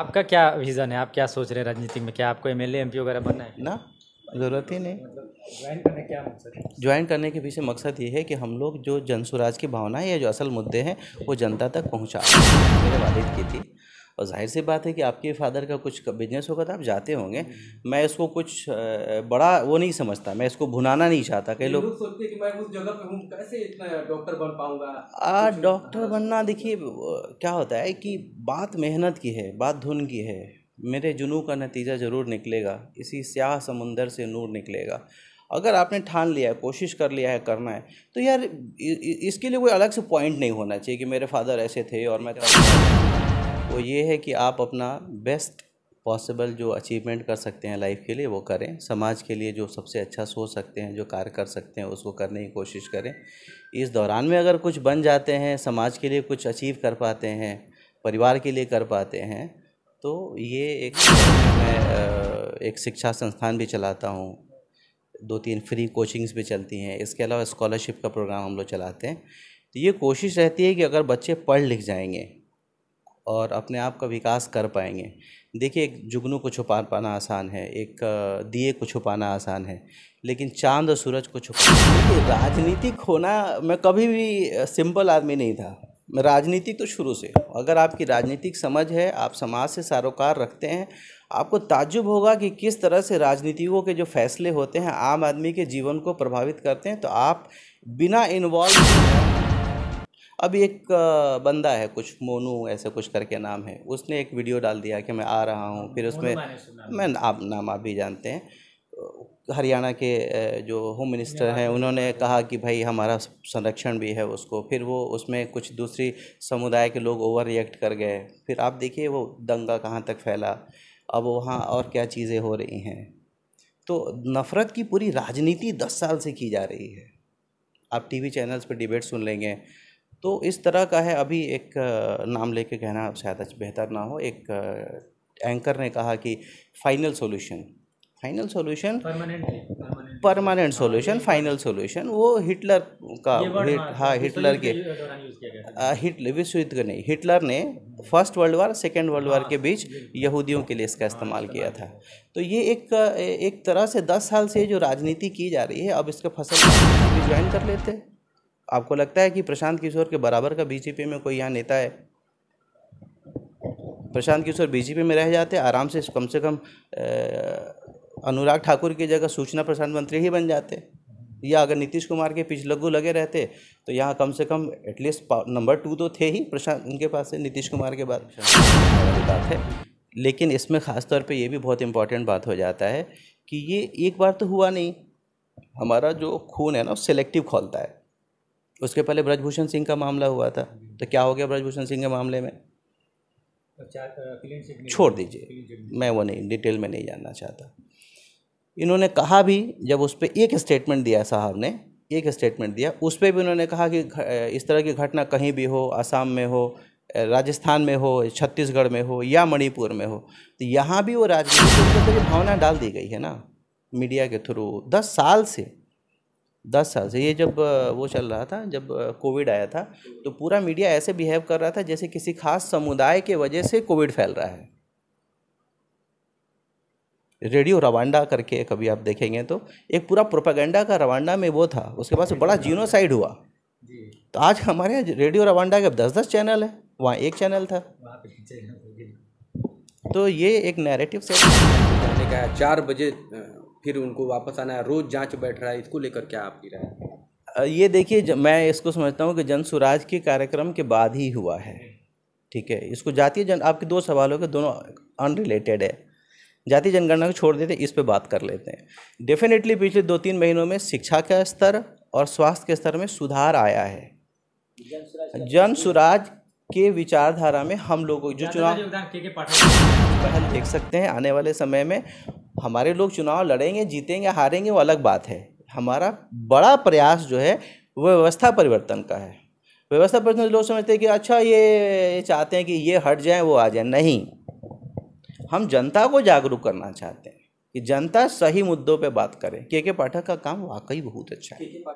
आपका क्या विजन है आप क्या सोच रहे हैं राजनीति में क्या आपको एम एल वगैरह बनना है ना ज़रूरत ही नहीं ज्वाइन करने क्या मकसद ज्वाइन करने के पीछे मकसद ये है कि हम लोग जो जनसुराज की भावना है या जो असल मुद्दे हैं वो जनता तक पहुँचा मैंने वालिद की थी और जाहिर सी बात है कि आपके फादर का कुछ बिजनेस होगा तो आप जाते होंगे हम्म। मैं इसको कुछ बड़ा वो नहीं समझता मैं इसको भुनाना नहीं चाहता कई लोग सोचते कि मैं उस जगह पे हूँ कैसे इतना डॉक्टर बन पाऊँगा डॉक्टर बनना देखिए क्या होता है कि बात मेहनत की है बात धुन की है मेरे जुनू का नतीजा ज़रूर निकलेगा इसी स्याह समुंदर से नूर निकलेगा अगर आपने ठान लिया है कोशिश कर लिया है करना है तो यार इसके लिए कोई अलग से पॉइंट नहीं होना चाहिए कि मेरे फादर ऐसे थे और मैं वो तो ये है कि आप अपना बेस्ट पॉसिबल जो अचीवमेंट कर सकते हैं लाइफ के लिए वो करें समाज के लिए जो सबसे अच्छा सोच सकते हैं जो कार्य कर सकते हैं उसको करने की कोशिश करें इस दौरान में अगर कुछ बन जाते हैं समाज के लिए कुछ अचीव कर पाते हैं परिवार के लिए कर पाते हैं तो ये एक मैं एक शिक्षा संस्थान भी चलाता हूँ दो तीन फ्री कोचिंग्स भी चलती हैं इसके अलावा स्कॉलरशिप का प्रोग्राम हम लोग चलाते हैं तो ये कोशिश रहती है कि अगर बच्चे पढ़ लिख जाएंगे और अपने आप का विकास कर पाएंगे देखिए एक जुगनू को छुपा पाना आसान है एक दिए को छुपाना आसान है लेकिन चांद और सूरज को छुपाना राजनीतिक होना मैं कभी भी सिंपल आदमी नहीं था मैं राजनीतिक तो शुरू से अगर आपकी राजनीतिक समझ है आप समाज से सारोकार रखते हैं आपको ताज्जुब होगा कि किस तरह से राजनीतिकों के जो फैसले होते हैं आम आदमी के जीवन को प्रभावित करते हैं तो आप बिना इन्वॉल्व अब एक बंदा है कुछ मोनू ऐसे कुछ करके नाम है उसने एक वीडियो डाल दिया कि मैं आ रहा हूँ फिर उसमें मैं आप नाम आप भी जानते हैं हरियाणा के जो होम मिनिस्टर हैं उन्होंने कहा कि भाई हमारा संरक्षण भी है उसको फिर वो उसमें कुछ दूसरी समुदाय के लोग ओवर रिएक्ट कर गए फिर आप देखिए वो दंगा कहाँ तक फैला अब वहाँ और क्या चीज़ें हो रही हैं तो नफ़रत की पूरी राजनीति दस साल से की जा रही है आप टीवी चैनल्स पर डिबेट सुन लेंगे तो इस तरह का है अभी एक नाम लेके कहना शायद बेहतर ना हो एक एंकर ने कहा कि final solution final solution permanent solution final solution वो हिटलर का हिट, हाँ हिटलर हाँ, के हिटलर विश्व युद्ध नहीं हिटलर ने first world war second world war के बीच यहूदियों के लिए इसका इस्तेमाल हाँ, किया था तो ये एक एक तरह से दस साल से जो राजनीति की जा रही है अब इसका फसल ज्वाइन कर लेते हैं आपको लगता है कि प्रशांत किशोर के बराबर का बीजेपी में कोई यहाँ नेता है प्रशांत किशोर बीजेपी में रह जाते आराम से कम से कम अनुराग ठाकुर की जगह सूचना प्रसारण मंत्री ही बन जाते या अगर नीतीश कुमार के पीछे लग्गू लगे रहते तो यहाँ कम से कम एटलीस्ट नंबर टू तो थे ही प्रशांत उनके पास से नीतीश कुमार के बाद बात है लेकिन इसमें ख़ासतौर पे ये भी बहुत इम्पॉर्टेंट बात हो जाता है कि ये एक बार तो हुआ नहीं हमारा जो खून है ना सेलेक्टिव खोलता है उसके पहले ब्रजभूषण सिंह का मामला हुआ था तो क्या हो गया ब्रजभूषण सिंह के मामले में छोड़ दीजिए मैं वो नहीं डिटेल में नहीं जानना चाहता इन्होंने कहा भी जब उस पर एक स्टेटमेंट दिया साहब ने एक स्टेटमेंट दिया उस पर भी उन्होंने कहा कि इस तरह की घटना कहीं भी हो आसाम में हो राजस्थान में हो छत्तीसगढ़ में हो या मणिपुर में हो तो यहाँ भी वो राजनीति भावना डाल दी गई है ना मीडिया के थ्रू दस साल से दस साल से ये जब वो चल रहा था जब कोविड आया था तो पूरा मीडिया ऐसे बिहेव कर रहा था जैसे किसी खास समुदाय के वजह से कोविड फैल रहा है रेडियो रवांडा करके कभी आप देखेंगे तो एक पूरा प्रोपागेंडा का रवांडा में वो था उसके बाद बड़ा जीनोसाइड हुआ तो आज हमारे रेडियो रवांडा के दस दस चैनल है वहाँ एक चैनल था तो ये एक नैरेटिव से चार बजे फिर उनको वापस आना है रोज़ जांच बैठ रहा है इसको लेकर क्या आपकी राय ये देखिए मैं इसको समझता हूँ कि जन स्वराज के कार्यक्रम के बाद ही हुआ है ठीक है इसको जातीय जन आपके दो सवालों के दोनों अनरिलेटेड है जातीय जनगणना को छोड़ देते इस पर बात कर लेते हैं डेफिनेटली पिछले दो तीन महीनों में शिक्षा का स्तर और स्वास्थ्य के स्तर में सुधार आया है जन स्वराज के विचारधारा में हम लोगों जो चुनाव देख सकते हैं आने वाले समय में हमारे लोग चुनाव लड़ेंगे जीतेंगे हारेंगे वो अलग बात है हमारा बड़ा प्रयास जो है वो व्यवस्था परिवर्तन का है व्यवस्था परिवर्तन लोग समझते हैं कि अच्छा ये चाहते हैं कि ये हट जाए वो आ जाए नहीं हम जनता को जागरूक करना चाहते हैं कि जनता सही मुद्दों पे बात करे के के पाठक का काम वाकई बहुत अच्छा है